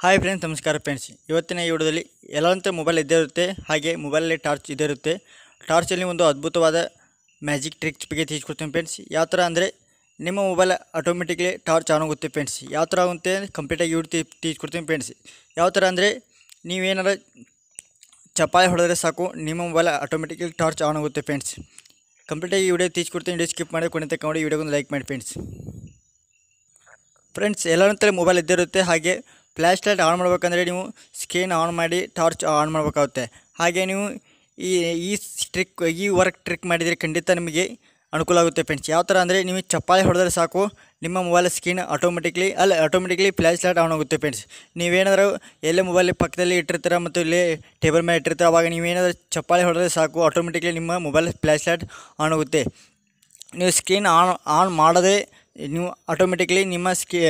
hi friends ನಮಸ್ಕಾರ friends ಇವತ್ತಿನ ಈ ವಿಡಿಯೋದಲ್ಲಿ ಎಲ್ಲರಂತೆ ಮೊಬೈಲ್ ಇದ್ದೇ ಇರುತ್ತೆ ಹಾಗೆ ಮೊಬೈಲಲ್ಲಿ ಟಾರ್ಚ್ ಇದ್ದೇ ಇರುತ್ತೆ ಟಾರ್ಚಲ್ಲಿ ಒಂದು ಅದ್ಭುತವಾದ ಮ್ಯಾಜಿಕ್ ಟ್ರಿಕ್ಸ್ ಬಗ್ಗೆ ತಿಳಿಸ್ಕೊಡ್ತೀನಿ ಫ್ರೆಂಡ್ಸ್ ಯಾವ ಥರ ಅಂದರೆ ನಿಮ್ಮ ಮೊಬೈಲ್ ಆಟೋಮೆಟಿಕ್ಲಿ ಟಾರ್ಚ್ ಆನ್ ಆಗುತ್ತೆ ಫ್ರೆಂಡ್ಸ್ ಯಾವ ಥರ ಆಗುತ್ತೆ ಕಂಪ್ಲೀಟಾಗಿ ಇವ್ರು ತಿಳಿಸ್ಕೊಡ್ತೀನಿ ಫ್ರೆಂಡ್ಸ್ ಯಾವ ಥರ ಅಂದರೆ ನೀವೇನಾರ ಚಪಾಯಿ ಹೊಡೆದ್ರೆ ಸಾಕು ನಿಮ್ಮ ಮೊಬೈಲ್ ಆಟೋಮೆಟಿಕ್ಲಿ ಟಾರ್ಚ್ ಆನ್ ಆಗುತ್ತೆ ಫ್ರೆಂಡ್ಸ್ ಕಂಪ್ಲೀಟಾಗಿ ವಿಡಿಯೋ ತಿಳಿಸ್ಕೊಡ್ತೀನಿ ವಿಡಿಯೋ ಸ್ಕಿಪ್ ಮಾಡಿ ಕೊನೆ ತಗೊಂಡು ಒಂದು ಲೈಕ್ ಮಾಡಿ ಫ್ರೆಂಡ್ಸ್ ಫ್ರೆಂಡ್ಸ್ ಎಲ್ಲರ ಮೊಬೈಲ್ ಇದ್ದಿರುತ್ತೆ ಹಾಗೆ ಫ್ಲ್ಯಾಶ್ ಲೈಟ್ ಆನ್ ಮಾಡಬೇಕಂದ್ರೆ ನೀವು ಸ್ಕ್ರೀನ್ ಆನ್ ಮಾಡಿ ಟಾರ್ಚ್ ಆನ್ ಮಾಡಬೇಕಾಗುತ್ತೆ ಹಾಗೆ ನೀವು ಈ ಈ ಟ್ರಿಕ್ ಈ ವರ್ಕ್ ಟ್ರಿಕ್ ಮಾಡಿದರೆ ಖಂಡಿತ ನಿಮಗೆ ಅನುಕೂಲ ಆಗುತ್ತೆ ಫ್ರೆಂಡ್ಸ್ ಯಾವ ಥರ ಅಂದರೆ ನೀವು ಚಪ್ಪಾಳೆ ಹೊಡೆದ್ರೆ ಸಾಕು ನಿಮ್ಮ ಮೊಬೈಲ್ ಸ್ಕ್ರೀನ್ ಆಟೋಮೆಟಿಕ್ಲಿ ಅಲ್ಲಿ ಆಟೋಮೆಟಿಕ್ಲಿ ಫ್ಲ್ಯಾಶ್ ಲೈಟ್ ಆನ್ ಆಗುತ್ತೆ ಫ್ರೆಂಡ್ಸ್ ನೀವೇನಾದರೂ ಎಲ್ಲೇ ಮೊಬೈಲ್ ಪಕ್ಕದಲ್ಲಿ ಇಟ್ಟಿರ್ತೀರ ಮತ್ತು ಇಲ್ಲೇ ಟೇಬಲ್ ಮೇಲೆ ಇಟ್ಟಿರ್ತೀರ ಅವಾಗ ನೀವೇನಾದರೂ ಚಪ್ಪಾಳೆ ಹೊಡೆದ್ರೆ ಸಾಕು ಆಟೋಮೆಟಿಕ್ಲಿ ನಿಮ್ಮ ಮೊಬೈಲ್ ಫ್ಲ್ಯಾಶ್ ಲೈಟ್ ಆನ್ ಆಗುತ್ತೆ ನೀವು ಸ್ಕ್ರೀನ್ ಆನ್ ಆನ್ ಮಾಡದೇ ನೀವು ಆಟೋಮೆಟಿಕ್ಲಿ ನಿಮ್ಮ ಸ್ಕಿ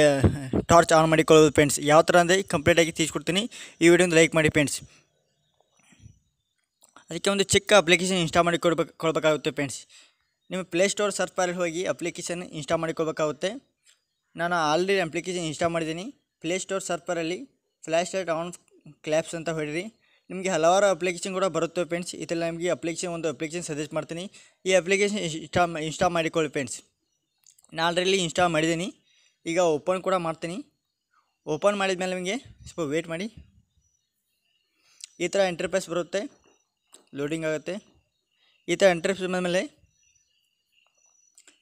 ಟಾರ್ಚ್ ಆನ್ ಮಾಡಿಕೊಳ್ಳೋದು ಫ್ರೆಂಡ್ಸ್ ಯಾವ ಥರ ಅಂದರೆ ಕಂಪ್ಲೀಟಾಗಿ ತಿಳಿಸ್ಕೊಡ್ತೀನಿ ಈ ವಿಡಿಯೋನ ಲೈಕ್ ಮಾಡಿ ಫ್ರೆಂಡ್ಸ್ ಅದಕ್ಕೆ ಒಂದು ಚಿಕ್ಕ ಅಪ್ಲಿಕೇಶನ್ ಇನ್ಸ್ಟಾಲ್ ಮಾಡಿ ಕೊಡಬೇಕಾಗುತ್ತೆ ಫ್ರೆಂಡ್ಸ್ ನಿಮ್ಮ ಪ್ಲೇಸ್ಟೋರ್ ಸರ್ಚ್ ಬಾರಲ್ಲಿ ಹೋಗಿ ಅಪ್ಲಿಕೇಶನ್ ಇನ್ಸ್ಟಾಲ್ ಮಾಡಿಕೊಳ್ಬೇಕಾಗುತ್ತೆ ನಾನು ಆಲ್ರೆಡಿ ಅಪ್ಲಿಕೇಶನ್ ಇನ್ಸ್ಟಾಲ್ ಮಾಡಿದ್ದೀನಿ ಪ್ಲೇಸ್ಟೋರ್ ಸರ್ಪರಲ್ಲಿ ಫ್ಲ್ಯಾಶ್ ಲೈಟ್ ಆನ್ ಕ್ಲಾಪ್ಸ್ ಅಂತ ಹೊಡಿರಿ ನಿಮಗೆ ಹಲವಾರು ಅಪ್ಲಿಕೇಶನ್ ಕೂಡ ಬರುತ್ತೆ ಫ್ರೆಂಡ್ಸ್ ಇದರಲ್ಲಿ ನಿಮಗೆ ಅಪ್ಲಿಕೇಶನ್ ಒಂದು ಅಪ್ಲಿಕೇಶನ್ ಸಜೆಸ್ಟ್ ಮಾಡ್ತೀನಿ ಈ ಅಪ್ಲಿಕೇಶನ್ ಇನ್ಸ್ಟಾ ಇನ್ಸ್ಟಾಲ್ ಮಾಡಿಕೊಳ್ಳಿ ಫ್ರೆಂಡ್ಸ್ ನಾನು ಆಲ್ರೆಡಿ ಇನ್ಸ್ಟಾಲ್ ಮಾಡಿದ್ದೀನಿ ಈಗ ಓಪನ್ ಕೂಡ ಮಾಡ್ತೀನಿ ಓಪನ್ ಮಾಡಿದ ಮೇಲೆ ನಿಮಗೆ ಸ್ವಲ್ಪ ವೇಟ್ ಮಾಡಿ ಈ ಥರ ಇಂಟರ್ಫೇಸ್ ಬರುತ್ತೆ ಲೋಡಿಂಗ್ ಆಗುತ್ತೆ ಈ ಥರ ಇಂಟರ್ಫೇಸ್ ಮೇಲೆ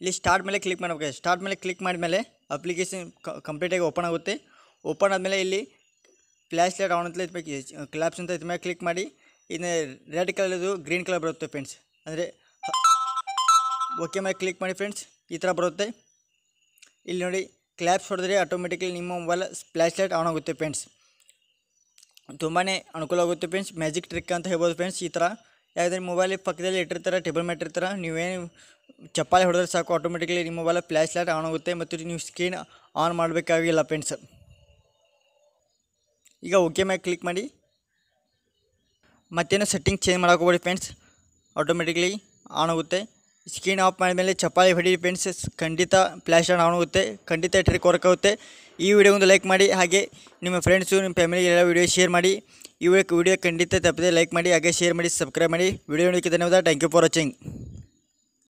ಇಲ್ಲಿ ಸ್ಟಾರ್ಟ್ ಮೇಲೆ ಕ್ಲಿಕ್ ಮಾಡಬೇಕು ಸ್ಟಾರ್ಟ್ ಮೇಲೆ ಕ್ಲಿಕ್ ಮಾಡಿದ್ಮೇಲೆ ಅಪ್ಲಿಕೇಶನ್ ಕಂಪ್ಲೀಟಾಗಿ ಓಪನ್ ಆಗುತ್ತೆ ಓಪನ್ ಆದಮೇಲೆ ಇಲ್ಲಿ ಫ್ಲ್ಯಾಶ್ ಲೈಟ್ ಆನ್ ಅಂತ ಇದ್ಬೇಕು ಕ್ಲಾಪ್ಸ್ ಅಂತ ಇದ್ಮೇಲೆ ಕ್ಲಿಕ್ ಮಾಡಿ ಇನ್ನು ರೆಡ್ ಕಲರ್ದು ಗ್ರೀನ್ ಕಲರ್ ಬರುತ್ತೆ ಫ್ರೆಂಡ್ಸ್ ಅಂದರೆ ಓಕೆ ಮೇಲೆ ಕ್ಲಿಕ್ ಮಾಡಿ ಫ್ರೆಂಡ್ಸ್ ಈ ಥರ ಬರುತ್ತೆ ಇಲ್ಲಿ ನೋಡಿ ಕ್ಲ್ಯಾಪ್ಸ್ ಹೊಡೆದ್ರೆ ಆಟೋಮೆಟಿಕಲಿ ನಿಮ್ಮ ಮೊಬೈಲ್ ಫ್ಲ್ಯಾಶ್ ಲೈಟ್ ಆನ್ ಆಗುತ್ತೆ ಫ್ರೆಂಡ್ಸ್ ತುಂಬಾ ಅನುಕೂಲ ಆಗುತ್ತೆ ಫ್ರೆಂಡ್ಸ್ ಮ್ಯಾಜಿಕ್ ಟ್ರಿಕ್ ಅಂತ ಹೇಳ್ಬೋದು ಫ್ರೆಂಡ್ಸ್ ಈ ಥರ ಯಾಕಂದರೆ ಮೊಬೈಲ್ ಪಕ್ಕದಲ್ಲಿ ಇಟ್ಟಿರ್ತಾರೆ ಟೇಬಲ್ ಮೇಲೆ ಇರ್ತಾರೆ ನೀವೇನು ಚಪ್ಪಾಳೆ ಹೊಡೆದ್ರೆ ಸಾಕು ಆಟೋಮೆಟಿಕ್ಲಿ ನಿಮ್ಮ ಮೊಬೈಲ್ ಫ್ಲ್ಯಾಶ್ ಲೈಟ್ ಆನ್ ಆಗುತ್ತೆ ಮತ್ತು ನೀವು ಸ್ಕ್ರೀನ್ ಆನ್ ಮಾಡಬೇಕಾಗಿಲ್ಲ ಫ್ರೆಂಡ್ಸ್ ಈಗ ಓಕೆ ಮ್ಯಾಗೆ ಕ್ಲಿಕ್ ಮಾಡಿ ಮತ್ತೇನು ಸೆಟ್ಟಿಂಗ್ ಚೇಂಜ್ ಮಾಡೋಕೋಬೇಡಿ ಫ್ರೆಂಡ್ಸ್ ಆಟೋಮೆಟಿಕ್ಲಿ ಆನ್ ಆಗುತ್ತೆ ಸ್ಕ್ರೀನ್ ಆಫ್ ಮಾಡಿದ್ಮೇಲೆ ಚಪ್ಪಾಳಿ ಹೊಡಿ ಫ್ರೆಂಡ್ಸ್ ಖಂಡಿತ ಪ್ಲ್ಯಾಸ್ಟರ್ ಆನ್ ಆಗುತ್ತೆ ಖಂಡಿತ ಟ್ರಿಕ್ ವರ್ಕ್ ಆಗುತ್ತೆ ಈ ವಿಡಿಯೋ ಒಂದು ಲೈಕ್ ಮಾಡಿ ಹಾಗೆ ನಿಮ್ಮ ಫ್ರೆಂಡ್ಸು ನಿಮ್ಮ ಫ್ಯಾಮಿಲಿ ಎಲ್ಲ ವಿಡಿಯೋ ಶೇರ್ ಮಾಡಿ ಈ ವಿಡಿಯೋ ವಿಡಿಯೋ ಖಂಡಿತ ತಪ್ಪದೆ ಲೈಕ್ ಮಾಡಿ ಹಾಗೆ ಶೇರ್ ಮಾಡಿ ಸಬ್ಸ್ಕ್ರೈಬ್ ಮಾಡಿ ವಿಡಿಯೋ ನೋಡೋಕ್ಕೆ ಧನ್ಯವಾದ ಥ್ಯಾಂಕ್ ಯು ಫಾರ್ ವಾಚಿಂಗ್